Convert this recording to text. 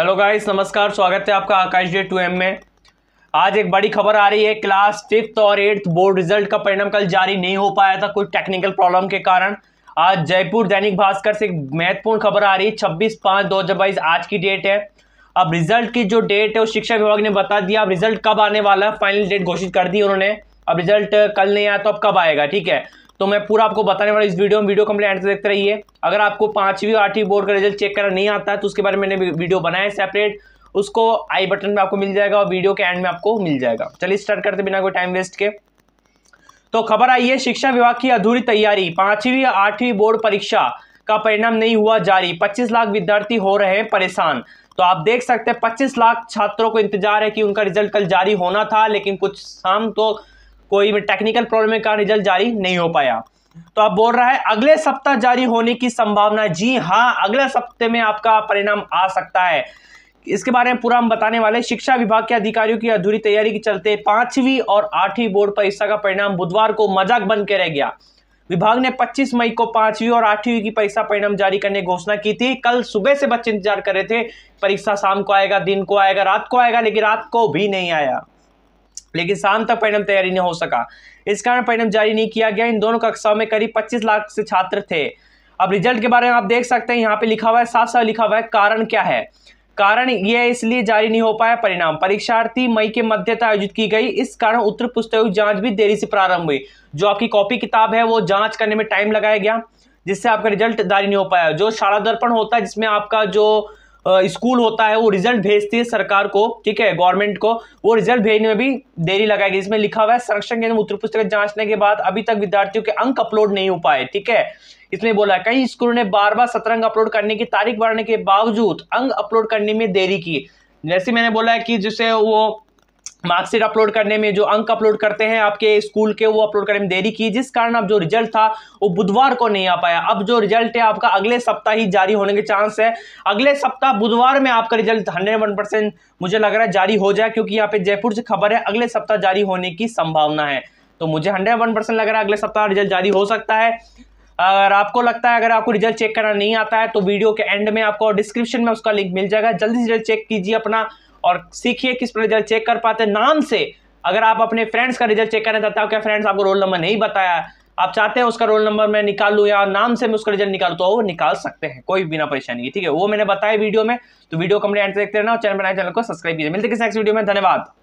hello guys नमस्कार स्वागत है आपका आकाश डे टू एम में आज एक बड़ी खबर आ रही है क्लास फिफ्थ और एट्थ बोर्ड रिजल्ट का परिणाम कल जारी नहीं हो पाया था कुछ टेक्निकल प्रॉब्लम के कारण आज जयपुर दैनिक भास्कर से एक महत्वपूर्ण खबर आ रही है छब्बीस पाँच दो हज़ार बाईस आज की डेट है अब रिजल्ट की जो डेट है वो शिक्षा विभाग ने बता दिया अब रिजल्ट कब आने वाला है फाइनल डेट घोषित कर दी उन्होंने अब रिजल्ट कल नहीं आया तो अब कब आएगा ठीक है तो मैं पूरा आपको बताने वाला इस वीडियो में वीडियो कंप्लीट एंड देखते रहिए अगर आपको पांचवी और आठवीं बोर्ड का रिजल्ट चेक करना नहीं आता है तो उसके बारे में मैंने वीडियो बनाया सेपरेट उसको आई बटन में आपको मिल जाएगा और वीडियो के एंड में आपको मिल जाएगा चलिए स्टार्ट करते बिना कोई टाइम वेस्ट के तो खबर आई है शिक्षा विभाग की अधूरी तैयारी पांचवी या आठवीं बोर्ड परीक्षा का परिणाम नहीं हुआ जारी 25 लाख विद्यार्थी हो रहे हैं परेशान तो आप देख सकते हैं 25 लाख छात्रों को इंतजार है कि उनका रिजल्ट कल जारी होना था लेकिन कुछ शाम तो कोई भी टेक्निकल प्रॉब्लम के कारण रिजल्ट जारी नहीं हो पाया तो आप बोल रहा है अगले सप्ताह जारी होने की संभावना जी हाँ अगले सप्ताह में आपका परिणाम आ सकता है इसके बारे में पूरा हम बताने वाले शिक्षा विभाग के अधिकारियों की अधूरी तैयारी के चलते पांचवी और आठवीं बोर्ड परीक्षा का परिणाम बुधवार को मजाक बन के रह गया विभाग ने 25 मई को पांचवी और आठवीं की परीक्षा परिणाम जारी करने घोषणा की थी कल सुबह से बच्चे इंतजार कर रहे थे परीक्षा शाम को आएगा दिन को आएगा रात को आएगा लेकिन रात को भी नहीं आया लेकिन शाम तक परिणाम तैयारी नहीं हो सका इस कारण परिणाम जारी नहीं किया गया इन दोनों कक्षाओं में करीब 25 लाख से छात्र थे अब रिजल्ट के बारे में आप देख सकते हैं यहाँ पे लिखा हुआ है साफ साफ लिखा हुआ है कारण क्या है कारण यह इसलिए जारी नहीं हो पाया परिणाम परीक्षार्थी मई के मध्य तक आयोजित की गई इस कारण उत्तर पुस्तक जांच भी देरी से प्रारंभ हुई जो आपकी कॉपी किताब है वो जांच करने में टाइम लगाया गया जिससे आपका रिजल्ट जारी नहीं हो पाया जो शाला दर्पण होता है जिसमें आपका जो स्कूल होता है वो रिजल्ट भेजती है सरकार को ठीक है गवर्नमेंट को वो रिजल्ट भेजने में भी देरी लगाएगी इसमें लिखा हुआ है संरक्षण केंद्र उत्तर पुस्तक जांचने के बाद अभी तक विद्यार्थियों के अंक अपलोड नहीं हो पाए ठीक है इसमें बोला है कई स्कूलों ने बार बार सतरंग अपलोड करने की तारीख बढ़ाने के बावजूद अंक अपलोड करने में देरी की जैसे मैंने बोला है कि जिसे वो मार्कशीट अपलोड करने में जो अंक अपलोड करते हैं आपके स्कूल के वो अपलोड करने में देरी की जिस कारण अब जो रिजल्ट था वो बुधवार को नहीं आ पाया अब जो रिजल्ट है आपका अगले सप्ताह ही जारी होने के चांस है अगले सप्ताह बुधवार में आपका रिजल्ट हंड्रेड वन परसेंट मुझे लग रहा है जारी हो जाए क्योंकि यहाँ पे जयपुर से खबर है अगले सप्ताह जारी होने की संभावना है तो मुझे हंड्रेड वन परसेंट लग रहा है अगले सप्ताह रिजल्ट जारी हो सकता है अगर आपको लगता है अगर आपको रिजल्ट चेक करना नहीं आता है तो वीडियो के एंड में आपको डिस्क्रिप्शन में उसका लिंक मिल जाएगा जल्दी से जल्द चेक कीजिए अपना और सीखिए किस पर रिजल्ट चेक कर पाते हैं नाम से अगर आप अपने फ्रेंड्स का रिजल्ट चेक करना चाहते हो क्या फ्रेंड्स आपको रोल नंबर नहीं बताया आप चाहते हैं उसका रोल नंबर मैं निकालू या नाम से मैं उसका रिजल्ट निकाल तो वो निकाल सकते हैं कोई बिना परेशानी की ठीक है वो मैंने बताया वीडियो में तो वीडियो कम्प्लीट देखते रहना और चैनल बनाए चैनल को सब्सक्राइब कीजिए मिलते किसी नेक्स्ट वीडियो में धन्यवाद